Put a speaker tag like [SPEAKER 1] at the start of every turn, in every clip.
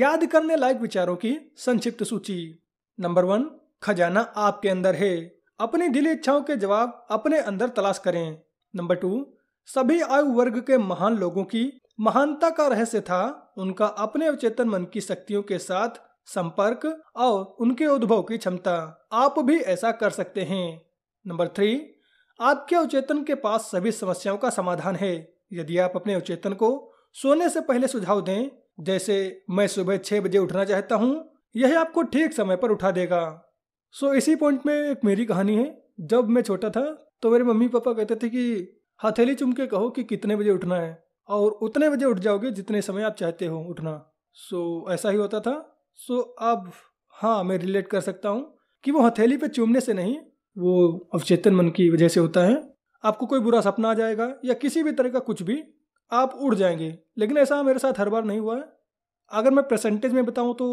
[SPEAKER 1] याद करने लायक विचारों की संक्षिप्त सूची नंबर वन खजाना आपके अंदर है अपनी दिल इच्छाओं के जवाब अपने अंदर तलाश करें नंबर टू सभी आयु वर्ग के महान लोगों की महानता का रहस्य था उनका अपने अवचेतन मन की शक्तियों के साथ संपर्क और उनके उद्भव की क्षमता आप भी ऐसा कर सकते हैं नंबर थ्री आपके अवचेतन के पास सभी समस्याओं का समाधान है यदि आप अपने अवचेतन को सोने से पहले सुझाव दें जैसे मैं सुबह छह बजे उठना चाहता हूँ यह आपको ठीक समय पर उठा देगा सो इसी पॉइंट में एक मेरी कहानी है जब मैं छोटा था तो मेरे मम्मी पापा कहते थे कि हथेली चुम के कहो कि कितने बजे उठना है और उतने बजे उठ जाओगे जितने समय आप चाहते हो उठना सो ऐसा ही होता था सो अब हाँ मैं रिलेट कर सकता हूँ कि वो हथेली पे चूमने से नहीं वो अवचेतन मन की वजह से होता है आपको कोई बुरा सपना आ जाएगा या किसी भी तरह का कुछ भी आप उड़ जाएंगे लेकिन ऐसा मेरे साथ हर बार नहीं हुआ है अगर मैं परसेंटेज में बताऊं तो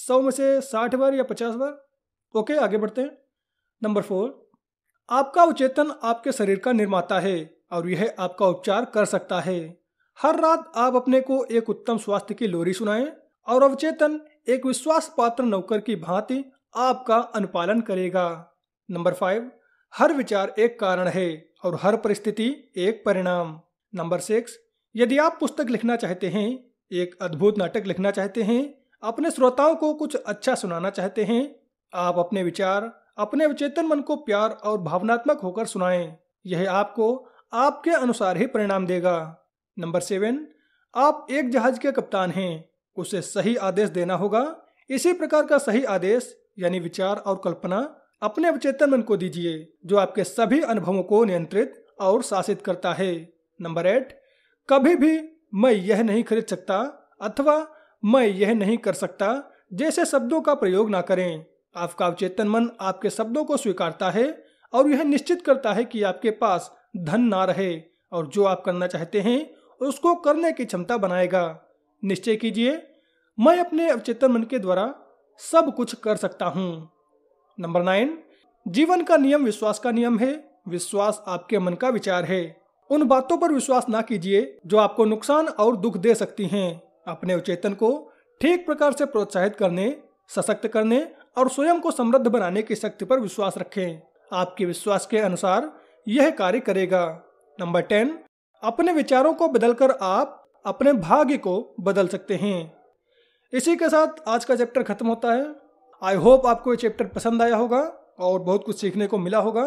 [SPEAKER 1] सौ में से साठ बार या पचास बार ओके आगे बढ़ते हैं नंबर फोर आपका अवचेतन आपके शरीर का निर्माता है और यह आपका उपचार कर सकता है हर रात आप अपने को एक उत्तम स्वास्थ्य की लोरी सुनाएं और अवचेतन एक विश्वास पात्र नौकर की भांति आपका अनुपालन करेगा नंबर फाइव हर विचार एक कारण है और हर परिस्थिति एक परिणाम नंबर सिक्स यदि आप पुस्तक लिखना चाहते हैं एक अद्भुत नाटक लिखना चाहते हैं अपने श्रोताओं को कुछ अच्छा सुनाना चाहते हैं आप अपने विचार अपने अवचेतन मन को प्यार और भावनात्मक होकर सुनाएं यह आपको आपके अनुसार ही परिणाम देगा नंबर सेवन आप एक जहाज के कप्तान हैं उसे सही आदेश देना होगा इसी प्रकार का सही आदेश यानी विचार और कल्पना अपने अवचेतन मन को दीजिए जो आपके सभी अनुभवों को नियंत्रित और शासित करता है नंबर एट कभी भी मैं यह नहीं खरीद सकता अथवा मैं यह नहीं कर सकता जैसे शब्दों का प्रयोग ना करें आपका अवचेतन मन आपके शब्दों को स्वीकारता है और यह निश्चित करता है कि आपके पास धन ना रहे और जो आप करना चाहते हैं उसको करने की क्षमता बनाएगा निश्चय कीजिए मैं अपने अवचेतन मन के द्वारा सब कुछ कर सकता हूँ नंबर नाइन जीवन का नियम विश्वास का नियम है विश्वास आपके मन का विचार है उन बातों पर विश्वास ना कीजिए जो आपको नुकसान और दुख दे सकती हैं अपने उचेतन को ठीक प्रकार से प्रोत्साहित करने सशक्त करने और स्वयं को समृद्ध बनाने की शक्ति पर विश्वास रखें आपके विश्वास के अनुसार यह कार्य करेगा नंबर टेन अपने विचारों को बदलकर आप अपने भाग्य को बदल सकते हैं इसी के साथ आज का चैप्टर खत्म होता है आई होप आपको ये चैप्टर पसंद आया होगा और बहुत कुछ सीखने को मिला होगा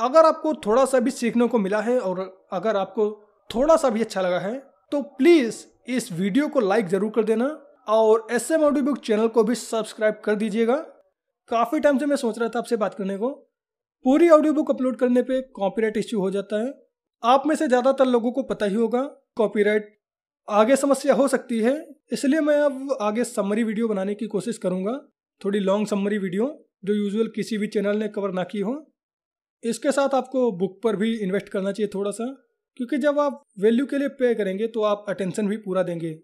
[SPEAKER 1] अगर आपको थोड़ा सा भी सीखने को मिला है और अगर आपको थोड़ा सा भी अच्छा लगा है तो प्लीज़ इस वीडियो को लाइक ज़रूर कर देना और S M audio book channel को भी सब्सक्राइब कर दीजिएगा काफ़ी टाइम से मैं सोच रहा था आपसे बात करने को पूरी ऑडियो बुक अपलोड करने पे कॉपीराइट इश्यू हो जाता है आप में से ज़्यादातर लोगों को पता ही होगा कॉपीराइट आगे समस्या हो सकती है इसलिए मैं अब आगे समरी वीडियो बनाने की कोशिश करूँगा थोड़ी लॉन्ग समरी वीडियो जो यूजुअल किसी भी चैनल ने कवर ना की हो इसके साथ आपको बुक पर भी इन्वेस्ट करना चाहिए थोड़ा सा क्योंकि जब आप वैल्यू के लिए पे करेंगे तो आप अटेंशन भी पूरा देंगे